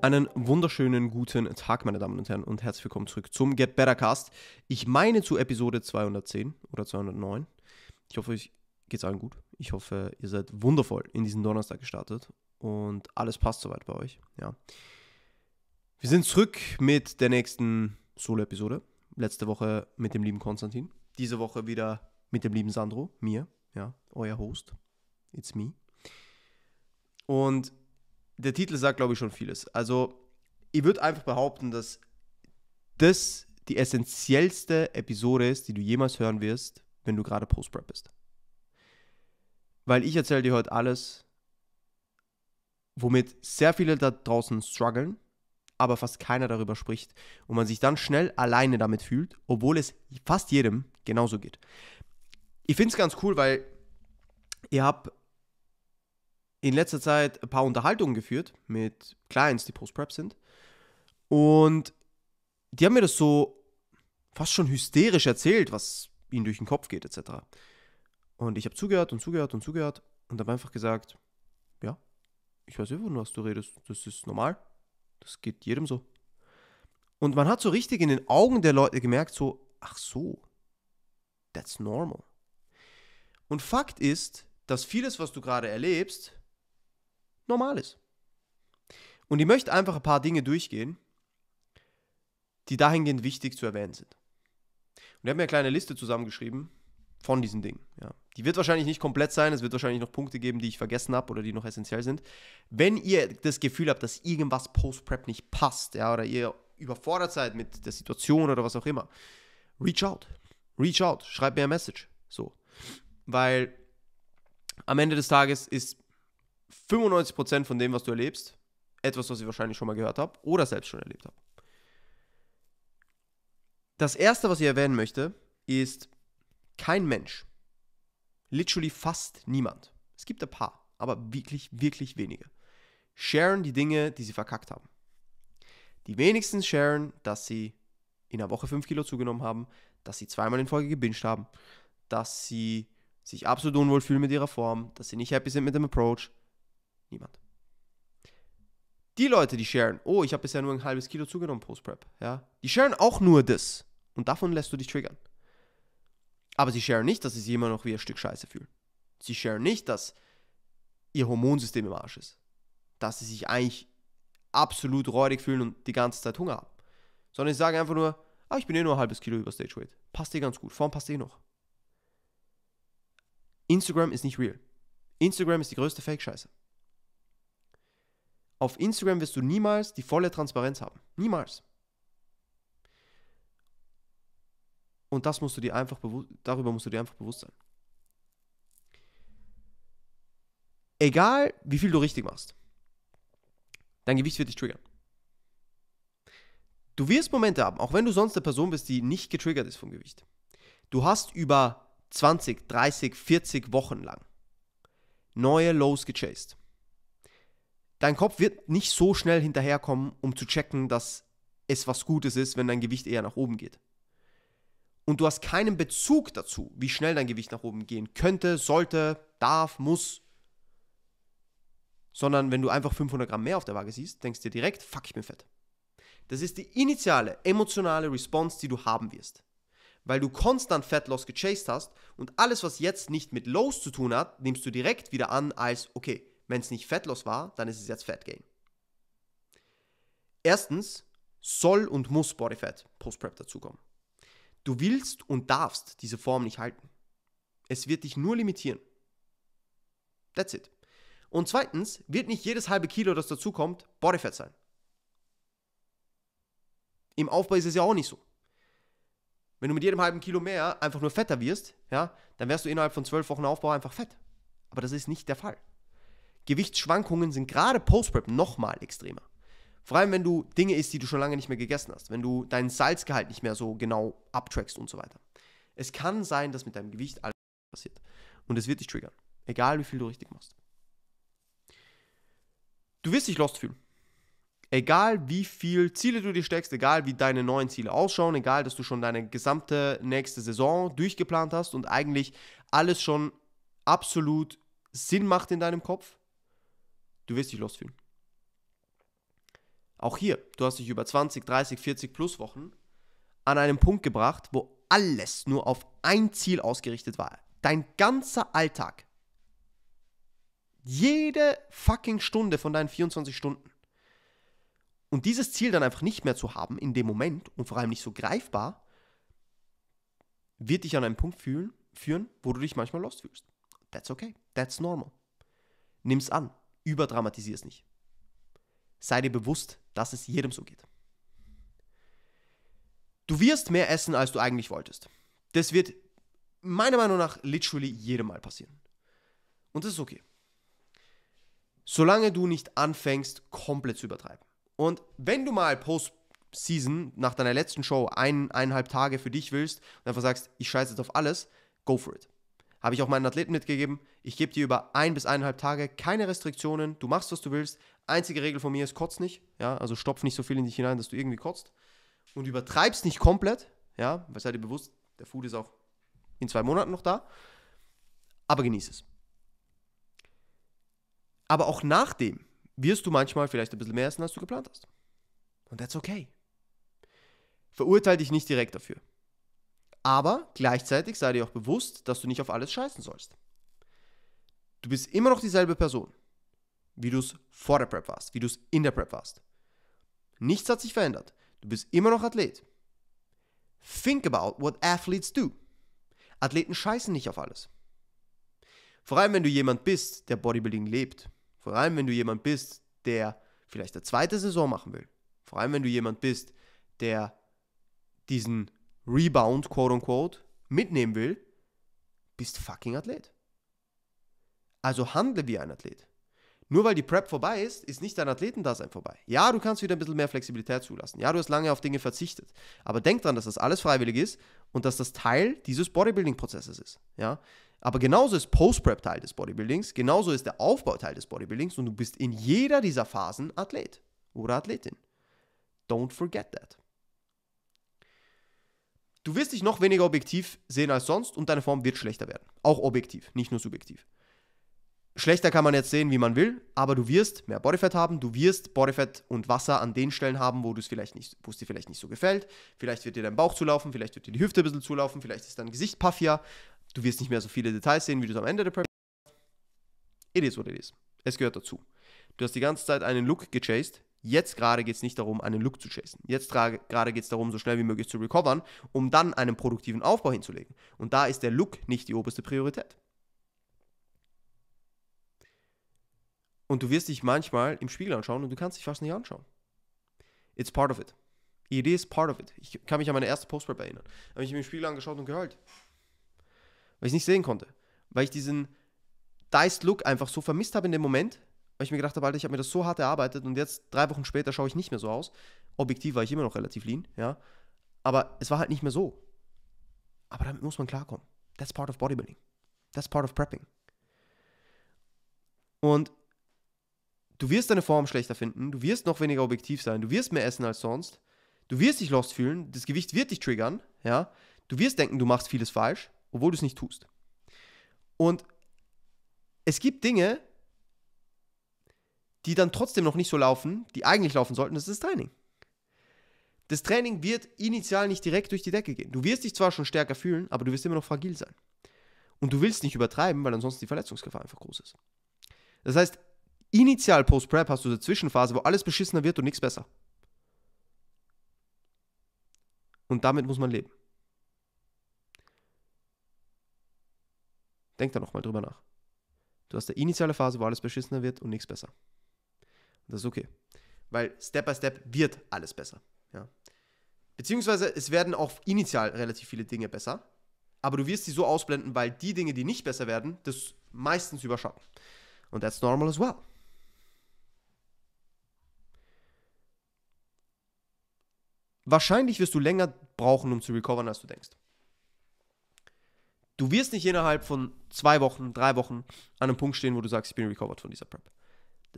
Einen wunderschönen guten Tag, meine Damen und Herren, und herzlich willkommen zurück zum Get Better Cast. Ich meine zu Episode 210 oder 209. Ich hoffe, euch geht's allen gut. Ich hoffe, ihr seid wundervoll in diesen Donnerstag gestartet und alles passt soweit bei euch. Ja. Wir sind zurück mit der nächsten Solo-Episode. Letzte Woche mit dem lieben Konstantin. Diese Woche wieder mit dem lieben Sandro, mir, ja, euer Host. It's me. Und der Titel sagt, glaube ich, schon vieles. Also, ich würde einfach behaupten, dass das die essentiellste Episode ist, die du jemals hören wirst, wenn du gerade Post-Prep bist. Weil ich erzähle dir heute alles, womit sehr viele da draußen strugglen, aber fast keiner darüber spricht und man sich dann schnell alleine damit fühlt, obwohl es fast jedem genauso geht. Ich finde es ganz cool, weil ihr habt in letzter Zeit ein paar Unterhaltungen geführt mit Clients, die Post-Prep sind. Und die haben mir das so fast schon hysterisch erzählt, was ihnen durch den Kopf geht, etc. Und ich habe zugehört und zugehört und zugehört und habe einfach gesagt, ja, ich weiß nicht, eh, von was du redest. Das ist normal. Das geht jedem so. Und man hat so richtig in den Augen der Leute gemerkt, so, ach so, that's normal. Und Fakt ist, dass vieles, was du gerade erlebst, normal ist. Und ich möchte einfach ein paar Dinge durchgehen, die dahingehend wichtig zu erwähnen sind. Und ich habe mir eine kleine Liste zusammengeschrieben von diesen Dingen. Ja. Die wird wahrscheinlich nicht komplett sein, es wird wahrscheinlich noch Punkte geben, die ich vergessen habe oder die noch essentiell sind. Wenn ihr das Gefühl habt, dass irgendwas Post-Prep nicht passt ja, oder ihr überfordert seid mit der Situation oder was auch immer, reach out. Reach out, schreibt mir eine Message. So. Weil am Ende des Tages ist 95% von dem, was du erlebst, etwas, was ich wahrscheinlich schon mal gehört habe oder selbst schon erlebt habe. Das erste, was ich erwähnen möchte, ist kein Mensch, literally fast niemand, es gibt ein paar, aber wirklich, wirklich wenige, sharen die Dinge, die sie verkackt haben. Die wenigsten sharen, dass sie in einer Woche 5 Kilo zugenommen haben, dass sie zweimal in Folge gebinged haben, dass sie sich absolut unwohl fühlen mit ihrer Form, dass sie nicht happy sind mit dem Approach, Niemand. Die Leute, die sharen, oh, ich habe bisher nur ein halbes Kilo zugenommen Post-Prep, ja, die sharen auch nur das. Und davon lässt du dich triggern. Aber sie sharen nicht, dass sie sich immer noch wie ein Stück Scheiße fühlen. Sie sharen nicht, dass ihr Hormonsystem im Arsch ist. Dass sie sich eigentlich absolut räudig fühlen und die ganze Zeit Hunger haben. Sondern sie sagen einfach nur, ah, ich bin eh nur ein halbes Kilo über Stage Weight. Passt dir ganz gut. Form passt eh noch. Instagram ist nicht real. Instagram ist die größte Fake-Scheiße. Auf Instagram wirst du niemals die volle Transparenz haben. Niemals. Und das musst du dir einfach darüber musst du dir einfach bewusst sein. Egal, wie viel du richtig machst, dein Gewicht wird dich triggern. Du wirst Momente haben, auch wenn du sonst eine Person bist, die nicht getriggert ist vom Gewicht. Du hast über 20, 30, 40 Wochen lang neue Lows gechased dein Kopf wird nicht so schnell hinterherkommen, um zu checken, dass es was Gutes ist, wenn dein Gewicht eher nach oben geht. Und du hast keinen Bezug dazu, wie schnell dein Gewicht nach oben gehen könnte, sollte, darf, muss. Sondern wenn du einfach 500 Gramm mehr auf der Waage siehst, denkst du dir direkt, fuck, ich bin fett. Das ist die initiale emotionale Response, die du haben wirst. Weil du konstant Fat Loss gechased hast und alles, was jetzt nicht mit Lows zu tun hat, nimmst du direkt wieder an als, okay, wenn es nicht fettlos war, dann ist es jetzt Fat Gain. Erstens soll und muss Bodyfat Post Prep dazukommen. Du willst und darfst diese Form nicht halten. Es wird dich nur limitieren. That's it. Und zweitens wird nicht jedes halbe Kilo, das dazukommt, Bodyfat sein. Im Aufbau ist es ja auch nicht so. Wenn du mit jedem halben Kilo mehr einfach nur fetter wirst, ja, dann wärst du innerhalb von zwölf Wochen Aufbau einfach fett. Aber das ist nicht der Fall. Gewichtsschwankungen sind gerade Post-Prep nochmal extremer. Vor allem, wenn du Dinge isst, die du schon lange nicht mehr gegessen hast, wenn du deinen Salzgehalt nicht mehr so genau abtrackst und so weiter. Es kann sein, dass mit deinem Gewicht alles passiert. Und es wird dich triggern. Egal, wie viel du richtig machst. Du wirst dich lost fühlen. Egal, wie viel Ziele du dir steckst, egal, wie deine neuen Ziele ausschauen, egal, dass du schon deine gesamte nächste Saison durchgeplant hast und eigentlich alles schon absolut Sinn macht in deinem Kopf, Du wirst dich losfühlen. Auch hier, du hast dich über 20, 30, 40 plus Wochen an einen Punkt gebracht, wo alles nur auf ein Ziel ausgerichtet war. Dein ganzer Alltag. Jede fucking Stunde von deinen 24 Stunden. Und dieses Ziel dann einfach nicht mehr zu haben in dem Moment und vor allem nicht so greifbar, wird dich an einen Punkt fühlen, führen, wo du dich manchmal losfühlst. That's okay. That's normal. Nimm's an überdramatisier es nicht. Sei dir bewusst, dass es jedem so geht. Du wirst mehr essen, als du eigentlich wolltest. Das wird meiner Meinung nach literally jedem Mal passieren. Und das ist okay. Solange du nicht anfängst, komplett zu übertreiben. Und wenn du mal Post-Season nach deiner letzten Show ein, eineinhalb Tage für dich willst und einfach sagst, ich scheiße jetzt auf alles, go for it. Habe ich auch meinen Athleten mitgegeben. Ich gebe dir über ein bis eineinhalb Tage keine Restriktionen. Du machst, was du willst. Einzige Regel von mir ist, kotz nicht. Ja, also stopf nicht so viel in dich hinein, dass du irgendwie kotzt. Und übertreibst nicht komplett. Ja, weil seid ihr bewusst, der Food ist auch in zwei Monaten noch da. Aber genieß es. Aber auch nach dem wirst du manchmal vielleicht ein bisschen mehr essen, als du geplant hast. Und that's okay. Verurteil dich nicht direkt dafür. Aber gleichzeitig sei dir auch bewusst, dass du nicht auf alles scheißen sollst. Du bist immer noch dieselbe Person, wie du es vor der Prep warst, wie du es in der Prep warst. Nichts hat sich verändert. Du bist immer noch Athlet. Think about what athletes do. Athleten scheißen nicht auf alles. Vor allem, wenn du jemand bist, der Bodybuilding lebt. Vor allem, wenn du jemand bist, der vielleicht eine zweite Saison machen will. Vor allem, wenn du jemand bist, der diesen Rebound, quote unquote, mitnehmen will, bist fucking Athlet. Also handle wie ein Athlet. Nur weil die Prep vorbei ist, ist nicht dein Athletendasein vorbei. Ja, du kannst wieder ein bisschen mehr Flexibilität zulassen. Ja, du hast lange auf Dinge verzichtet. Aber denk dran, dass das alles freiwillig ist und dass das Teil dieses Bodybuilding-Prozesses ist. Ja? Aber genauso ist Post-Prep Teil des Bodybuildings, genauso ist der Aufbau Teil des Bodybuildings und du bist in jeder dieser Phasen Athlet oder Athletin. Don't forget that. Du wirst dich noch weniger objektiv sehen als sonst und deine Form wird schlechter werden. Auch objektiv, nicht nur subjektiv. Schlechter kann man jetzt sehen, wie man will, aber du wirst mehr Bodyfat haben, du wirst Bodyfat und Wasser an den Stellen haben, wo es vielleicht nicht, wo es dir vielleicht nicht so gefällt. Vielleicht wird dir dein Bauch zulaufen, vielleicht wird dir die Hüfte ein bisschen zulaufen, vielleicht ist dein Gesicht puffier. Du wirst nicht mehr so viele Details sehen, wie du es am Ende der Prep. It is what it is. Es gehört dazu. Du hast die ganze Zeit einen Look gechased, Jetzt gerade geht es nicht darum, einen Look zu chasen. Jetzt gerade geht es darum, so schnell wie möglich zu recovern, um dann einen produktiven Aufbau hinzulegen. Und da ist der Look nicht die oberste Priorität. Und du wirst dich manchmal im Spiegel anschauen und du kannst dich fast nicht anschauen. It's part of it. It is part of it. Ich kann mich an meine erste Post-Prep erinnern. Habe ich mir im Spiegel angeschaut und geheult. Weil ich es nicht sehen konnte. Weil ich diesen diced Look einfach so vermisst habe in dem Moment, weil ich mir gedacht habe, Alter, ich habe mir das so hart erarbeitet und jetzt drei Wochen später schaue ich nicht mehr so aus. Objektiv war ich immer noch relativ lean, ja. Aber es war halt nicht mehr so. Aber damit muss man klarkommen. That's part of Bodybuilding. That's part of Prepping. Und du wirst deine Form schlechter finden, du wirst noch weniger objektiv sein, du wirst mehr essen als sonst, du wirst dich lost fühlen, das Gewicht wird dich triggern, ja. Du wirst denken, du machst vieles falsch, obwohl du es nicht tust. Und es gibt Dinge, die dann trotzdem noch nicht so laufen, die eigentlich laufen sollten, das ist das Training. Das Training wird initial nicht direkt durch die Decke gehen. Du wirst dich zwar schon stärker fühlen, aber du wirst immer noch fragil sein. Und du willst nicht übertreiben, weil ansonsten die Verletzungsgefahr einfach groß ist. Das heißt, initial Post-Prep hast du eine Zwischenphase, wo alles beschissener wird und nichts besser. Und damit muss man leben. Denk da nochmal drüber nach. Du hast eine initiale Phase, wo alles beschissener wird und nichts besser. Das ist okay. Weil Step by Step wird alles besser. Ja. Beziehungsweise es werden auch initial relativ viele Dinge besser, aber du wirst sie so ausblenden, weil die Dinge, die nicht besser werden, das meistens überschatten. Und that's normal as well. Wahrscheinlich wirst du länger brauchen, um zu recovern, als du denkst. Du wirst nicht innerhalb von zwei Wochen, drei Wochen an einem Punkt stehen, wo du sagst, ich bin recovered von dieser Prep.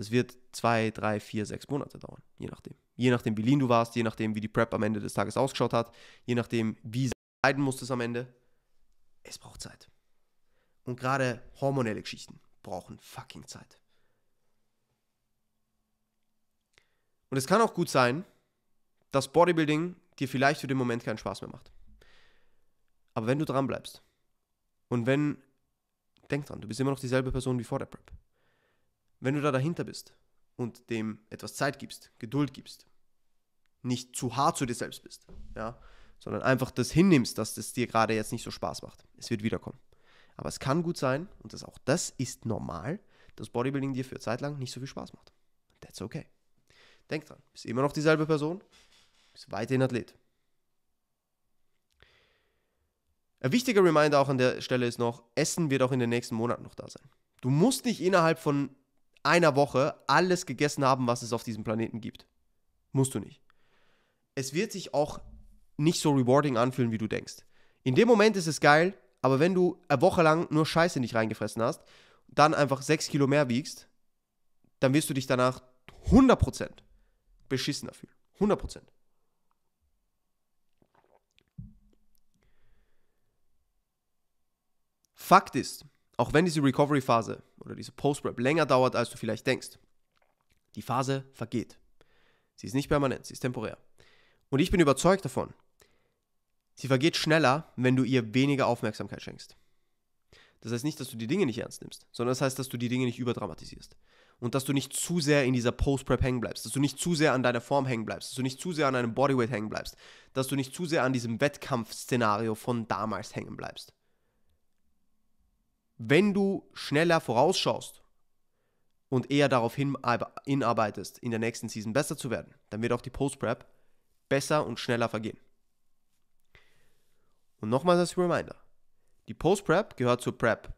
Das wird zwei, drei, vier, sechs Monate dauern, je nachdem. Je nachdem, wie lean du warst, je nachdem, wie die Prep am Ende des Tages ausgeschaut hat, je nachdem, wie leiden musstest am Ende. Es braucht Zeit. Und gerade hormonelle Geschichten brauchen fucking Zeit. Und es kann auch gut sein, dass Bodybuilding dir vielleicht für den Moment keinen Spaß mehr macht. Aber wenn du dran bleibst und wenn, denk dran, du bist immer noch dieselbe Person wie vor der Prep. Wenn du da dahinter bist und dem etwas Zeit gibst, Geduld gibst, nicht zu hart zu dir selbst bist, ja, sondern einfach das hinnimmst, dass das dir gerade jetzt nicht so Spaß macht. Es wird wiederkommen. Aber es kann gut sein, und das auch das ist normal, dass Bodybuilding dir für eine Zeit lang nicht so viel Spaß macht. That's okay. Denk dran, bist immer noch dieselbe Person, bist weiterhin Athlet. Ein wichtiger Reminder auch an der Stelle ist noch, Essen wird auch in den nächsten Monaten noch da sein. Du musst nicht innerhalb von einer Woche alles gegessen haben, was es auf diesem Planeten gibt. Musst du nicht. Es wird sich auch nicht so rewarding anfühlen, wie du denkst. In dem Moment ist es geil, aber wenn du eine Woche lang nur Scheiße nicht reingefressen hast, dann einfach 6 Kilo mehr wiegst, dann wirst du dich danach 100% beschissener fühlen. 100%. Fakt ist, auch wenn diese Recovery-Phase oder diese Post-Prep länger dauert, als du vielleicht denkst. Die Phase vergeht. Sie ist nicht permanent, sie ist temporär. Und ich bin überzeugt davon, sie vergeht schneller, wenn du ihr weniger Aufmerksamkeit schenkst. Das heißt nicht, dass du die Dinge nicht ernst nimmst, sondern das heißt, dass du die Dinge nicht überdramatisierst. Und dass du nicht zu sehr in dieser Post-Prep hängen bleibst, dass du nicht zu sehr an deiner Form hängen bleibst, dass du nicht zu sehr an deinem Bodyweight hängen bleibst, dass du nicht zu sehr an diesem Wettkampfszenario von damals hängen bleibst wenn du schneller vorausschaust und eher darauf hinarbeitest, in der nächsten Season besser zu werden, dann wird auch die Post-Prep besser und schneller vergehen. Und nochmals als Reminder. Die Post-Prep gehört zur Prep.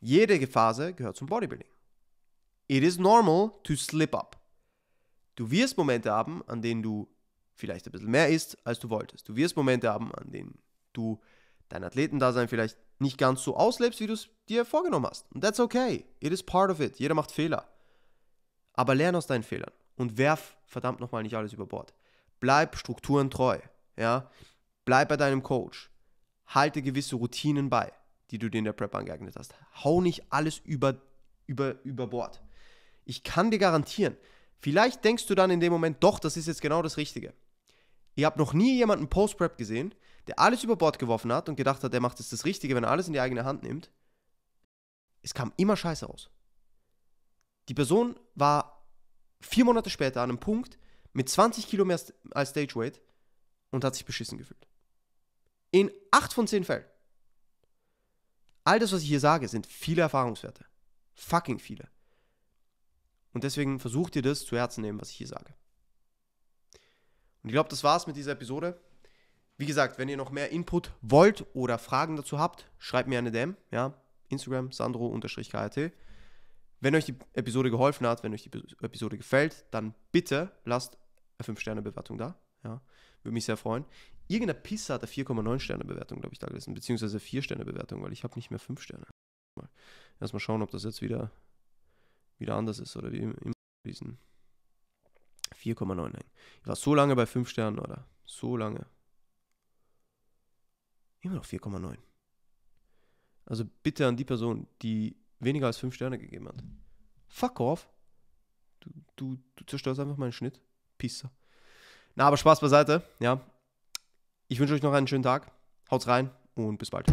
Jede Phase gehört zum Bodybuilding. It is normal to slip up. Du wirst Momente haben, an denen du vielleicht ein bisschen mehr isst, als du wolltest. Du wirst Momente haben, an denen du dein Athletendasein vielleicht nicht ganz so auslebst, wie du es dir vorgenommen hast. Und that's okay. It is part of it. Jeder macht Fehler. Aber lern aus deinen Fehlern und werf verdammt nochmal nicht alles über Bord. Bleib Strukturen treu. Ja? Bleib bei deinem Coach. Halte gewisse Routinen bei, die du dir in der Prep angeeignet hast. Hau nicht alles über, über, über Bord. Ich kann dir garantieren, vielleicht denkst du dann in dem Moment, doch, das ist jetzt genau das Richtige. Ihr habt noch nie jemanden Post-Prep gesehen, der alles über Bord geworfen hat und gedacht hat, er macht jetzt das Richtige, wenn er alles in die eigene Hand nimmt, es kam immer scheiße raus. Die Person war vier Monate später an einem Punkt mit 20 Kilo mehr als Stageweight und hat sich beschissen gefühlt. In acht von zehn Fällen. All das, was ich hier sage, sind viele Erfahrungswerte. Fucking viele. Und deswegen versucht ihr das zu Herzen nehmen, was ich hier sage. Und ich glaube, das war's mit dieser Episode. Wie gesagt, wenn ihr noch mehr Input wollt oder Fragen dazu habt, schreibt mir eine DM, ja, Instagram sandro-kt. Wenn euch die Episode geholfen hat, wenn euch die Episode gefällt, dann bitte lasst eine 5-Sterne-Bewertung da. Ja, würde mich sehr freuen. Irgendein Pisser hat eine 4,9-Sterne-Bewertung, glaube ich, da gelesen, beziehungsweise 4-Sterne-Bewertung, weil ich habe nicht mehr 5 Sterne. Erstmal schauen, ob das jetzt wieder, wieder anders ist oder wie immer 4,9. Ich war so lange bei 5 Sternen, oder? So lange. Immer noch 4,9. Also bitte an die Person, die weniger als 5 Sterne gegeben hat. Fuck off. Du, du, du zerstörst einfach meinen Schnitt. Pisser. Na, aber Spaß beiseite. Ja. Ich wünsche euch noch einen schönen Tag. Haut's rein und bis bald.